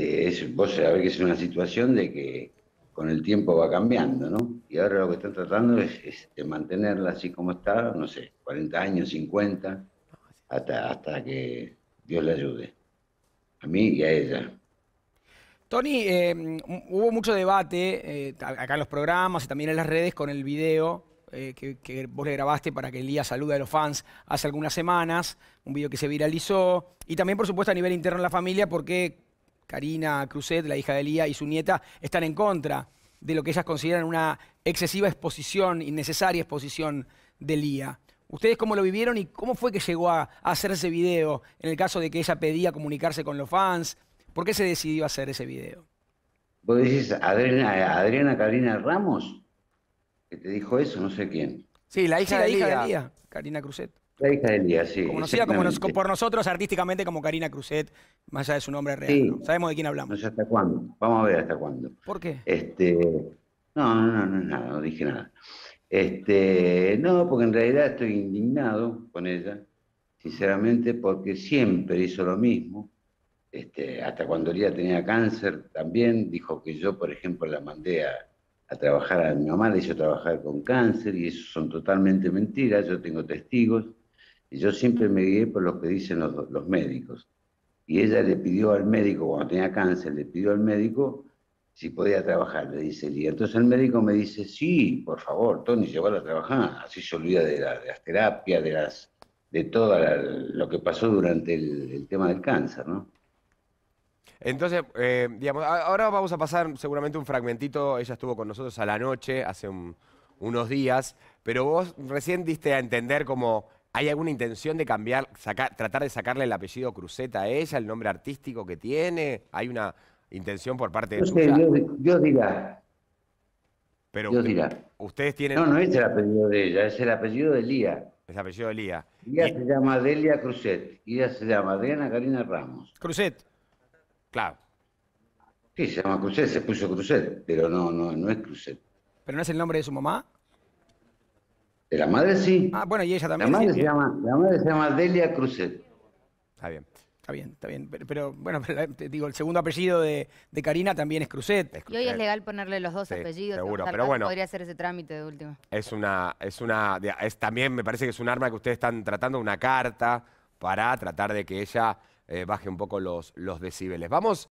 es, vos sabés que es una situación de que con el tiempo va cambiando, ¿no? Y ahora lo que están tratando es, de mantenerla así como está, no sé, 40 años, 50, hasta, que Dios le ayude, a mí y a ella. Tony, em, hubo mucho debate eh, acá en los programas y también en las redes con el video eh, que, vos le grabaste para que día saluda a los fans hace algunas semanas, un video que se viralizó, y también por supuesto a nivel interno en la familia porque Karina Cruzet, la hija de Lía, y su nieta, están en contra de lo que ellas consideran una excesiva exposición, innecesaria exposición de Lía. ¿Ustedes cómo lo vivieron y cómo fue que llegó a, hacer ese video en el caso de que ella pedía comunicarse con los fans? ¿Por qué se decidió hacer ese video? Vos decís Adriana, Adriana Karina Ramos, que te dijo eso, no sé quién. Sí, la hija, la hija de Lía, Karina Cruzet. La hija de día sí. Conocida como nos, por nosotros artísticamente como Karina Cruzet, más allá de su nombre real. Sabemos de quién hablamos. No sé hasta cuándo. Vamos a ver hasta cuándo. ¿Por qué? Este, no, no, no, no, nada, no dije nada. Este, no, porque en realidad estoy indignado con ella, sinceramente, porque siempre hizo lo mismo. Este, hasta cuando ella tenía cáncer, también dijo que yo, por ejemplo, la mandé a, a trabajar a mi mamá, le hizo trabajar con cáncer, y eso son totalmente mentiras, yo tengo testigos y yo siempre me guié por lo que dicen los, médicos. Y ella le pidió al médico, cuando tenía cáncer, le pidió al médico si podía trabajar, le dice Y Entonces el médico me dice, sí, por favor, Tony, llevar a trabajar. Así se olvida de, las terapias, de las de todo lo que pasó durante el, tema del cáncer, ¿no? Entonces, eh, digamos, ahora vamos a pasar seguramente un fragmentito, ella estuvo con nosotros a la noche, hace unos días, pero vos recién diste a entender cómo... ¿Hay alguna intención de cambiar, tratar de sacarle el apellido Cruzeta a ella, el nombre artístico que tiene? ¿Hay una intención por parte de usted Dios, dirá. Pero dirá. ustedes tienen. No, no es el apellido de ella, es el apellido de Lía. Es el apellido de Lía. Lía se llama Delia Cruzet y ella se llama Adriana Karina Ramos. Cruzet. Claro. Sí, se llama Cruzet, se puso Cruzet, pero no, no, no es Cruzet. ¿Pero no es el nombre de su mamá? De la madre sí. Ah, bueno, y ella también. La madre, se, llama, la madre se llama Delia Cruzet. Está bien. Está bien, está bien. Pero, bueno, te eh, digo, el segundo apellido de, Karina también es Cruzet. Y hoy es legal ponerle los dos apellidos. Seguro, pero bueno. Podría hacer ese trámite de último. Es una, es una, es también me parece que es un arma que ustedes están tratando, una carta para tratar de que ella eh, baje un poco los, los decibeles. Vamos